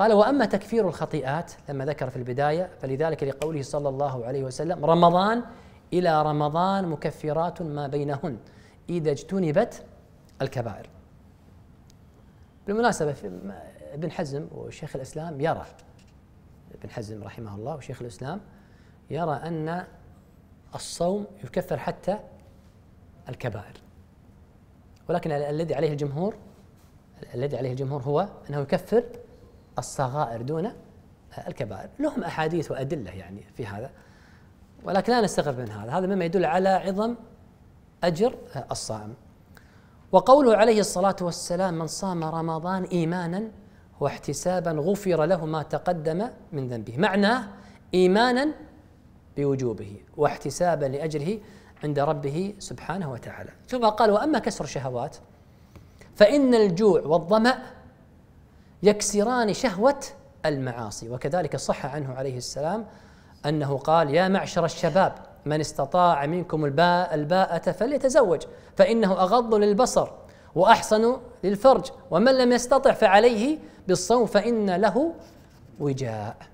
قال واما تكفير الخطيئات لما ذكر في البدايه فلذلك لقوله صلى الله عليه وسلم رمضان الى رمضان مكفرات ما بينهن اذا اجتنبت الكبائر. بالمناسبه ابن حزم وشيخ الاسلام يرى ابن حزم رحمه الله وشيخ الاسلام يرى ان الصوم يكفر حتى الكبائر. ولكن الذي عليه الجمهور الذي عليه الجمهور هو انه يكفر الصغائر دون الكبائر لهم أحاديث وأدلة يعني في هذا ولكن لا نستغرب من هذا هذا مما يدل على عظم أجر الصائم وقوله عليه الصلاة والسلام من صام رمضان إيمانا واحتسابا غفر له ما تقدم من ذنبه معناه إيمانا بوجوبه واحتسابا لأجره عند ربه سبحانه وتعالى ثم قال وأما كسر الشهوات فإن الجوع والظمأ يكسران شهوة المعاصي وكذلك صح عنه عليه السلام أنه قال يا معشر الشباب من استطاع منكم الباء الباءة فليتزوج فإنه أغض للبصر وأحصن للفرج ومن لم يستطع فعليه بالصوم فإن له وجاء